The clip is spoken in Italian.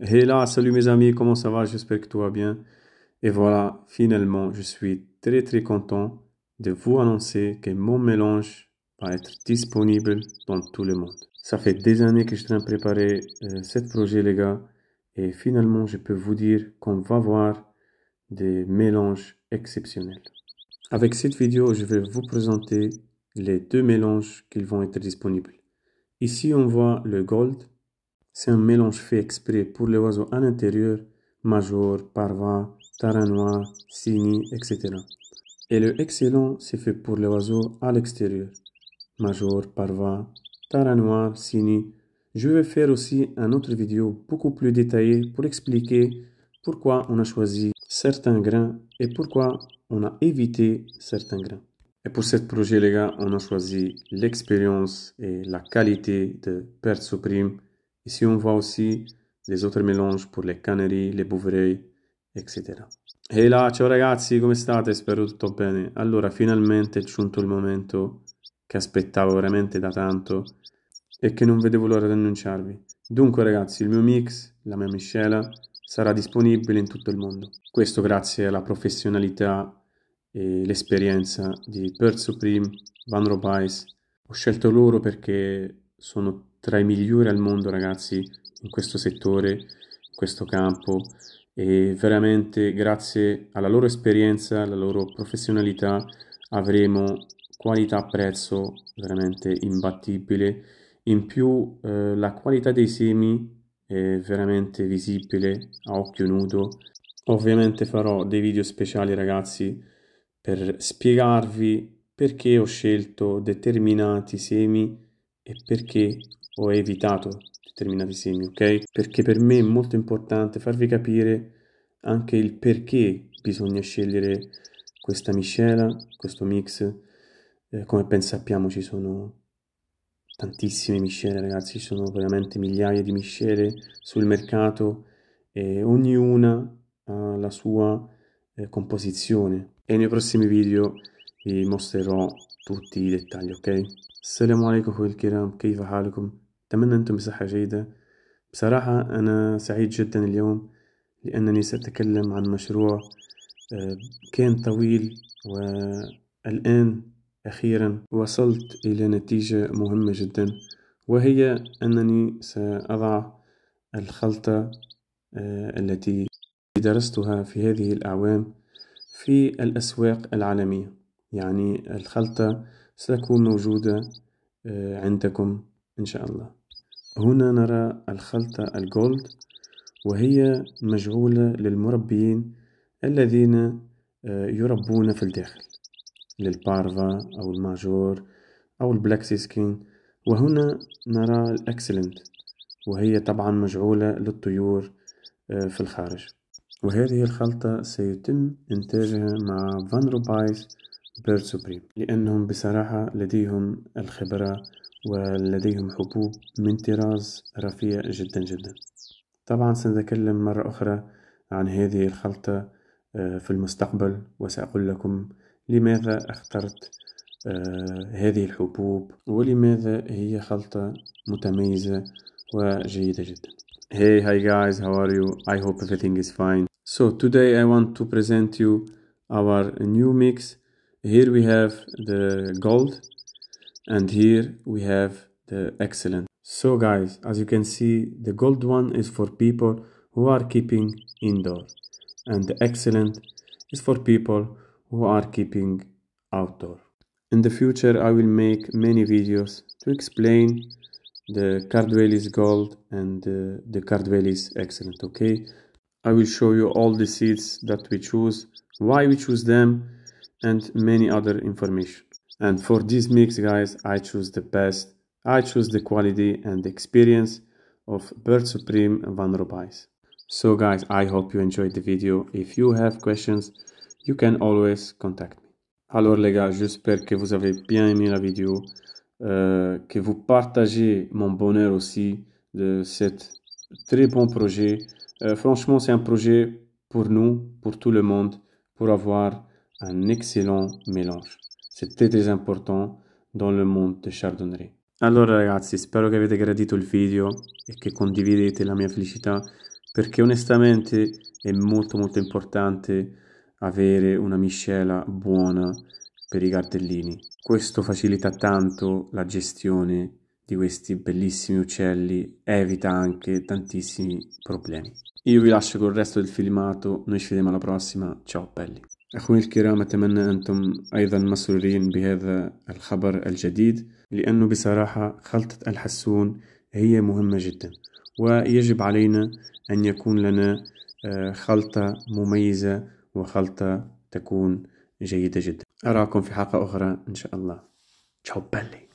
là, salut mes amis, comment ça va J'espère que tout va bien. Et voilà, finalement, je suis très très content de vous annoncer que mon mélange va être disponible dans tout le monde. Ça fait des années que je train de préparer euh, ce projet, les gars. Et finalement, je peux vous dire qu'on va voir des mélanges exceptionnels. Avec cette vidéo, je vais vous présenter les deux mélanges qui vont être disponibles. Ici, on voit le gold c'est un mélange fait exprès pour les oiseaux à l'intérieur, major, parva, taranois, sini, etc. Et le excellent, c'est fait pour les oiseaux à l'extérieur, major, parva, taranois, sini. Je vais faire aussi un autre vidéo beaucoup plus détaillée pour expliquer pourquoi on a choisi certains grains et pourquoi on a évité certains grains. Et pour ce projet, les gars, on a choisi l'expérience et la qualité de Perte Supreme Ici, on voit aussi les autres mélanges pour les Canaries, les Bouvrei, etc. E là, ciao ragazzi, come state? Spero tutto bene. Allora, finalmente è giunto il momento che aspettavo veramente da tanto e che non vedevo l'ora di annunciarvi. Dunque ragazzi, il mio mix, la mia miscela, sarà disponibile in tutto il mondo. Questo grazie alla professionalità e l'esperienza di Per Supreme, Van Robice. Ho scelto loro perché sono tra i migliori al mondo ragazzi in questo settore, in questo campo e veramente grazie alla loro esperienza, alla loro professionalità avremo qualità-prezzo veramente imbattibile. In più eh, la qualità dei semi è veramente visibile a occhio nudo. Ovviamente farò dei video speciali ragazzi per spiegarvi perché ho scelto determinati semi e perché ho evitato determinati segni, ok? Perché per me è molto importante farvi capire anche il perché bisogna scegliere questa miscela, questo mix. Eh, come ben sappiamo ci sono tantissime miscele, ragazzi, ci sono veramente migliaia di miscele sul mercato e ognuna ha la sua eh, composizione. E nei prossimi video vi mostrerò tutti i dettagli, ok? Assalamu alaikum, kaifa halikum. أتمنى أنتم بصحة جيدة بصراحة أنا سعيد جدا اليوم لأنني سأتكلم عن مشروع آه، كان طويل والآن أخيرا وصلت إلى نتيجة مهمة جدا وهي أنني سأضع الخلطة آه، التي درستها في هذه الأعوام في الأسواق العالمية يعني الخلطة ستكون موجودة آه، عندكم إن شاء الله هنا نرى الخلطة الجولد وهي مجهولة للمربيين الذين آه، يربون في الداخل للبارفا أو الماجور أو البلاك سيسكين وهنا نرى الأكسلنت وهي طبعا مجهولة للطيور آه، في الخارج وهذه الخلطة سيتم إنتاجها مع فان روبايس بيرد سوبريم لأنهم بصراحة لديهم الخبرة ولديهم حبوب من طراز رفيع جدا جدا طبعا سنتكلم مرة أخرى عن هذه الخلطة آه، في المستقبل وسأقول لكم لماذا اخترت آه، هذه الحبوب ولماذا هي خلطة متميزة وجيدة جدا Hey, hi guys, how are you? I hope everything is fine. So today I want to present you our new mix. Here we have the gold and here we have the excellent so guys as you can see the gold one is for people who are keeping indoor and the excellent is for people who are keeping outdoor in the future i will make many videos to explain the cardwellis gold and uh, the cardwellis excellent okay i will show you all the seeds that we choose why we choose them and many other information And for this mix, guys, I choose the best. I choose the quality and experience of Bird Supreme Van Rubais. So guys, I hope you enjoyed the video. If you have questions, you can always contact me. Alors les gars, j'espère que vous avez bien aimé la vidéo, euh, que vous partagez mon bonheur aussi de cet très bon projet. Euh, franchement, c'est un projet pour nous, pour tout le monde, pour avoir un excellent mélange. Siete très important dans le monde de Chardonnay. Allora ragazzi, spero che avete gradito il video e che condividete la mia felicità perché onestamente è molto molto importante avere una miscela buona per i cartellini. Questo facilita tanto la gestione di questi bellissimi uccelli, evita anche tantissimi problemi. io vi lascio col resto del filmato noi ci vediamo alla prossima ciao belli أخوي الكرام أتمنى أنتم أيضا مسرورين بهذا الخبر الجديد لأنه بصراحة خلطة الحسون هي مهمة جدا ويجب علينا أن يكون لنا خلطة مميزة وخلطة تكون جيدة جدا أراكم في حلقة أخرى إن شاء الله تشوبالي